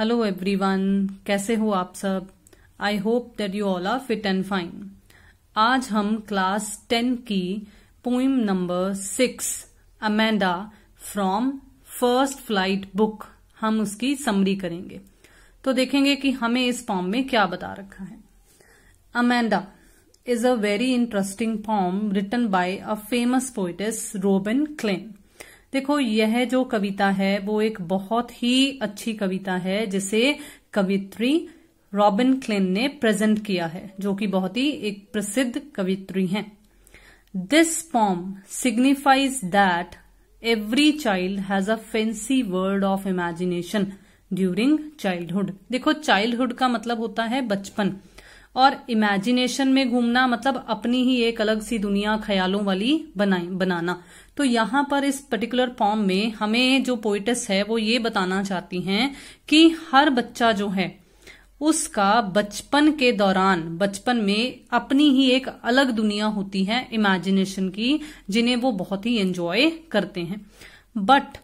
hello everyone कैसे हो आप सब I hope that you all are fit and fine आज हम क्लास टेन की poem number six Amanda from first flight book हम उसकी समरी करेंगे तो देखेंगे कि हमें इस फॉर्म में क्या बता रखा है Amanda is a very interesting form written by a famous poetess Robin Klein देखो यह जो कविता है वो एक बहुत ही अच्छी कविता है जिसे कवित्री रॉबिन क्लिन ने प्रेजेंट किया है जो कि बहुत ही एक प्रसिद्ध कवित्री हैं this poem signifies that every child has a fancy word of imagination during childhood देखो चाइल्डहुड का मतलब होता है बचपन और इमेजिनेशन में घूमना मतलब अपनी ही एक अलग सी दुनिया ख्यालों वाली बनाना तो यहां पर इस पर्टिकुलर फॉर्म में हमें जो पोइटस है वो ये बताना चाहती हैं कि हर बच्चा जो है उसका बचपन के दौरान बचपन में अपनी ही एक अलग दुनिया होती है इमेजिनेशन की जिन्हें वो बहुत ही एंजॉय करते हैं but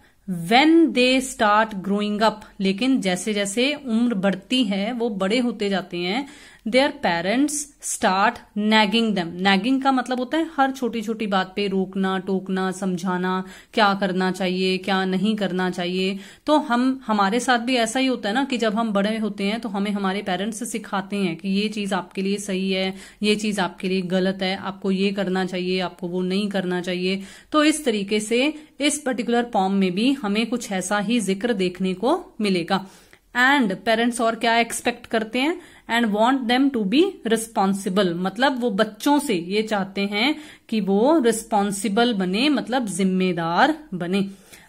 when they start growing up लेकिन जैसे जैसे उम्र बढ़ती है वो बड़े होते जाते हैं their parents start nagging them nagging का मतलब होता है हर छोटी छोटी बात पे रोकना टोकना समझाना क्या करना चाहिए क्या नहीं करना चाहिए तो हम हमारे साथ भी ऐसा ही होता है ना कि जब हम बड़े होते हैं तो हमें हमारे पेरेंट्स सिखाते हैं कि ये चीज आपके लिए सही है ये चीज आपके लिए गलत है आपको ये करना चाहिए आपको वो नहीं करना चाहिए तो इस तरीके से इस पर्टिकुलर फॉर्म में भी हमें कुछ ऐसा ही जिक्र देखने को मिलेगा एंड पेरेंट्स और क्या एक्सपेक्ट करते हैं and want them to be responsible मतलब वो बच्चों से ये चाहते हैं कि वो रिस्पॉन्सिबल बने मतलब जिम्मेदार बने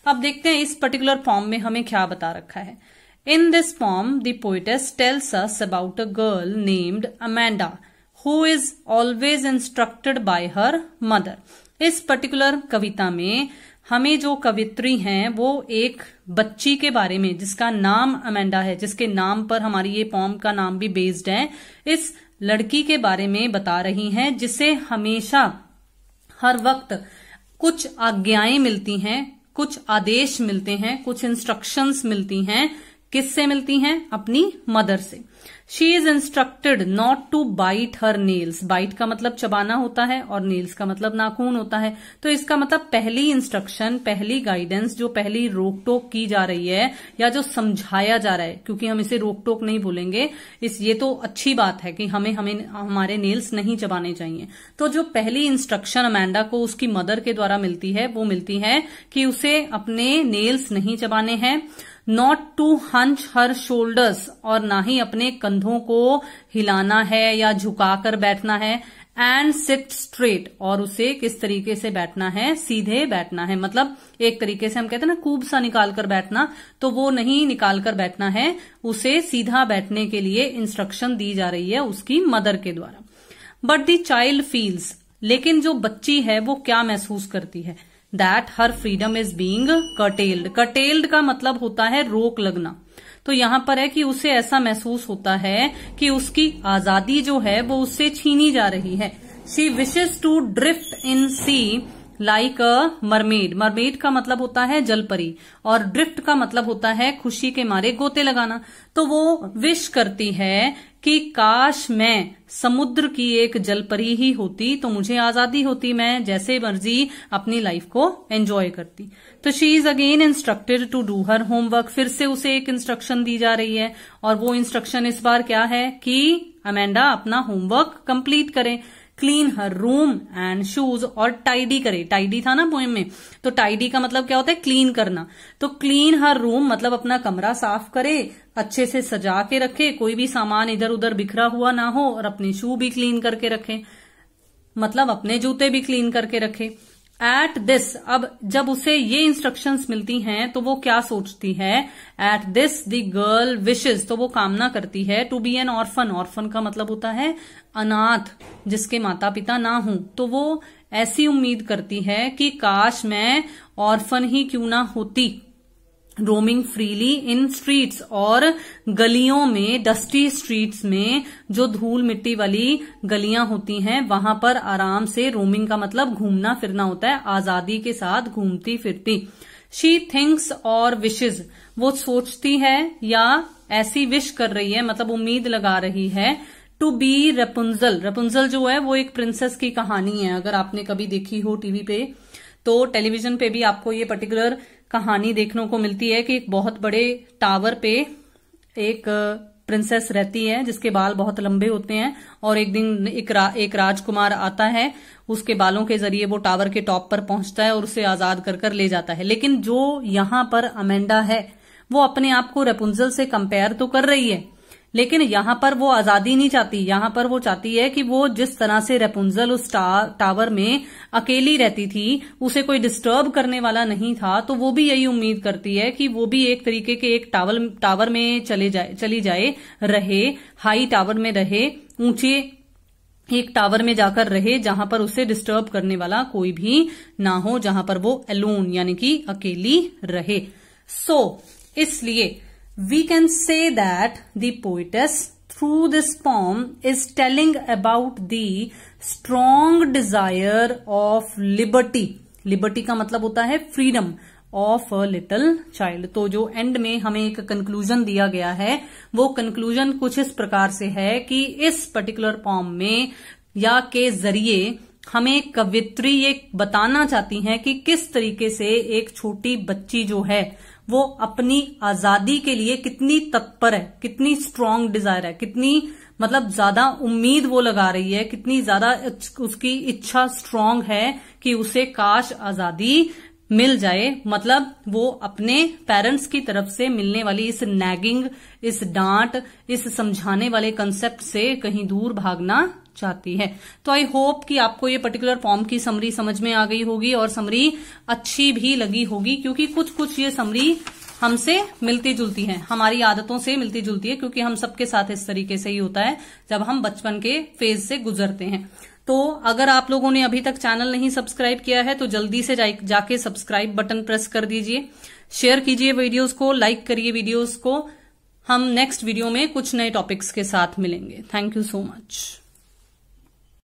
अब देखते हैं इस पर्टिकुलर फॉर्म में हमें क्या बता रखा है in this form the poetess tells us about a girl named Amanda who is always instructed by her mother इस पर्टिकुलर कविता में हमें जो कवित्री हैं वो एक बच्ची के बारे में जिसका नाम अमेंडा है जिसके नाम पर हमारी ये पॉम का नाम भी बेस्ड है इस लड़की के बारे में बता रही हैं जिसे हमेशा हर वक्त कुछ आज्ञाएं मिलती हैं कुछ आदेश मिलते हैं कुछ इंस्ट्रक्शंस मिलती हैं किससे मिलती हैं अपनी मदर से she is instructed not to bite her nails bite का मतलब चबाना होता है और नेल्स का मतलब नाखून होता है तो इसका मतलब पहली इंस्ट्रक्शन पहली गाइडेंस जो पहली रोक टोक की जा रही है या जो समझाया जा रहा है क्योंकि हम इसे रोक टोक नहीं बोलेंगे इस ये तो अच्छी बात है कि हमें हमें हमारे नेल्स नहीं चबाने चाहिए तो जो पहली इंस्ट्रक्शन अमेंडा को उसकी मदर के द्वारा मिलती है वो मिलती है कि उसे अपने नेल्स नहीं चबाने हैं not to hunch her shoulders और ना ही अपने कंधों को हिलाना है या झुकाकर बैठना है एंड सिट स्ट्रेट और उसे किस तरीके से बैठना है सीधे बैठना है मतलब एक तरीके से हम कहते हैं ना कूब सा निकाल कर बैठना तो वो नहीं निकाल कर बैठना है उसे सीधा बैठने के लिए इंस्ट्रक्शन दी जा रही है उसकी मदर के द्वारा बट दी चाइल्ड फील्स लेकिन जो बच्ची है वो क्या महसूस करती है that her freedom is being curtailed curtailed का मतलब होता है रोक लगना तो यहाँ पर है कि उसे ऐसा महसूस होता है कि उसकी आजादी जो है वो उससे छीनी जा रही है she wishes to drift in sea like a mermaid mermaid का मतलब होता है जलपरी और ड्रिफ्ट का मतलब होता है खुशी के मारे गोते लगाना तो वो विश करती है कि काश मैं समुद्र की एक जलपरी ही होती तो मुझे आजादी होती मैं जैसे मर्जी अपनी लाइफ को एंजॉय करती तो she is again instructed to do her homework फिर से उसे एक इंस्ट्रक्शन दी जा रही है और वो इंस्ट्रक्शन इस बार क्या है कि अमेंडा अपना होमवर्क कंप्लीट करें clean her room and shoes और टाइडी करे टाइडी था ना पोइम में तो टाइडी का मतलब क्या होता है क्लीन करना तो क्लीन हर रूम मतलब अपना कमरा साफ करे अच्छे से सजा के रखे कोई भी सामान इधर उधर बिखरा हुआ ना हो और अपने शू भी क्लीन करके रखे मतलब अपने जूते भी क्लीन करके रखे एट दिस अब जब उसे ये इंस्ट्रक्शंस मिलती हैं तो वो क्या सोचती है at this the girl wishes तो वो कामना करती है to be an orphan orphan का मतलब होता है अनाथ जिसके माता पिता ना हूं तो वो ऐसी उम्मीद करती है कि काश मैं ऑर्फन ही क्यों ना होती रोमिंग फ्रीली इन स्ट्रीट्स और गलियों में डस्टी स्ट्रीट्स में जो धूल मिट्टी वाली गलियां होती हैं वहां पर आराम से रोमिंग का मतलब घूमना फिरना होता है आजादी के साथ घूमती फिरती शी थिंक्स और विशेज वो सोचती है या ऐसी विश कर रही है मतलब उम्मीद लगा रही है टू बी रपुंजल रेपुंजल जो है वो एक प्रिंसेस की कहानी है अगर आपने कभी देखी हो टीवी पे तो टेलीविजन पे भी आपको ये पर्टिकुलर कहानी देखने को मिलती है कि एक बहुत बड़े टावर पे एक प्रिंसेस रहती है जिसके बाल बहुत लंबे होते हैं और एक दिन एक, रा, एक राजकुमार आता है उसके बालों के जरिए वो टावर के टॉप पर पहुंचता है और उसे आजाद कर कर ले जाता है लेकिन जो यहां पर अमेंडा है वो अपने आप को रेपुंजल से कंपेयर तो कर रही है लेकिन यहां पर वो आजादी नहीं चाहती यहां पर वो चाहती है कि वो जिस तरह से रेपुंजल उस टावर में अकेली रहती थी उसे कोई डिस्टर्ब करने वाला नहीं था तो वो भी यही उम्मीद करती है कि वो भी एक तरीके के एक टावर टावर में चले जाए चली जाए रहे हाई टावर में रहे ऊंचे एक टावर में जाकर रहे जहां पर उसे डिस्टर्ब करने वाला कोई भी ना हो जहां पर वो एलून यानी कि अकेली रहे सो so, इसलिए we can say that the poetess through this poem is telling about the strong desire of liberty liberty ka matlab hota hai freedom of a little child तो जो एंड में हमें एक कंक्लूजन दिया गया है वो कंक्लूजन कुछ इस प्रकार से है कि इस पर्टिकुलर फॉर्म में या के जरिए हमें कवित्री ये बताना चाहती हैं कि किस तरीके से एक छोटी बच्ची जो है वो अपनी आजादी के लिए कितनी तत्पर है कितनी स्ट्रांग डिजायर है कितनी मतलब ज्यादा उम्मीद वो लगा रही है कितनी ज्यादा उसकी इच्छा स्ट्रांग है कि उसे काश आजादी मिल जाए मतलब वो अपने पेरेंट्स की तरफ से मिलने वाली इस नैगिंग इस डांट इस समझाने वाले कंसेप्ट से कहीं दूर भागना चाहती है तो आई होप कि आपको ये पर्टिकुलर फॉर्म की समरी समझ में आ गई होगी और समरी अच्छी भी लगी होगी क्योंकि कुछ कुछ ये समरी हमसे मिलती जुलती है हमारी आदतों से मिलती जुलती है क्योंकि हम सबके साथ इस तरीके से ही होता है जब हम बचपन के फेज से गुजरते हैं तो अगर आप लोगों ने अभी तक चैनल नहीं सब्सक्राइब किया है तो जल्दी से जा, जाके सब्सक्राइब बटन प्रेस कर दीजिए शेयर कीजिए वीडियोस को लाइक करिए वीडियोस को हम नेक्स्ट वीडियो में कुछ नए टॉपिक्स के साथ मिलेंगे थैंक यू सो मच